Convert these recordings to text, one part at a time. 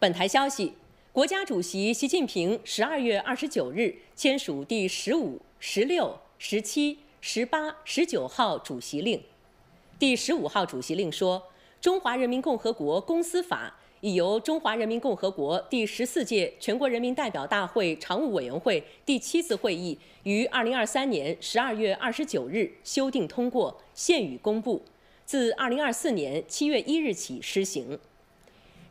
本台消息，国家主席习近平十二月二十九日签署第十五、十六、十七、十八、十九号主席令。第十五号主席令说，《中华人民共和国公司法》已由中华人民共和国第十四届全国人民代表大会常务委员会第七次会议于二零二三年十二月二十九日修订通过，现予公布，自二零二四年七月一日起施行。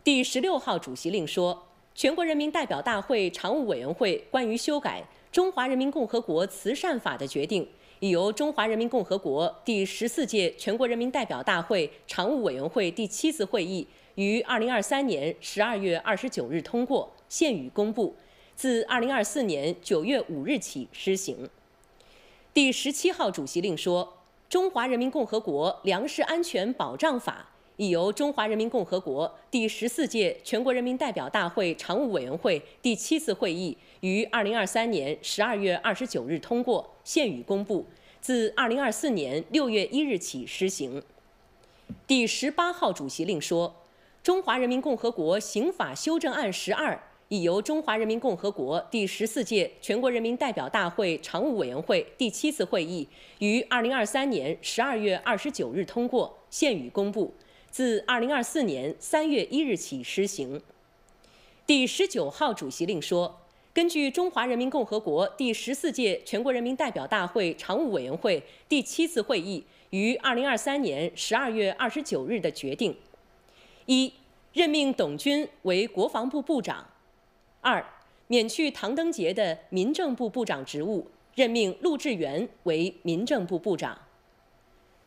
第十六号主席令说，全国人民代表大会常务委员会关于修改《中华人民共和国慈善法》的决定，已由中华人民共和国第十四届全国人民代表大会常务委员会第七次会议于二零二三年十二月二十九日通过，现予公布，自二零二四年九月五日起施行。第十七号主席令说，《中华人民共和国粮食安全保障法》。已由中华人民共和国第十四届全国人民代表大会常务委员会第七次会议于二零二三年十二月二十九日通过，现予公布，自二零二四年六月一日起施行。第十八号主席令说，《中华人民共和国刑法修正案十二》已由中华人民共和国第十四届全国人民代表大会常务委员会第七次会议于二零二三年十二月二十九日通过，现予公布。自二零二四年三月一日起施行。第十九号主席令说：“根据中华人民共和国第十四届全国人民代表大会常务委员会第七次会议于二零二三年十二月二十九日的决定，一、任命董军为国防部部长；二、免去唐登杰的民政部部长职务，任命陆志远为民政部部长；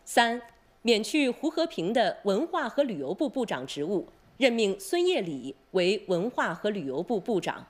三。”免去胡和平的文化和旅游部部长职务，任命孙业礼为文化和旅游部部长。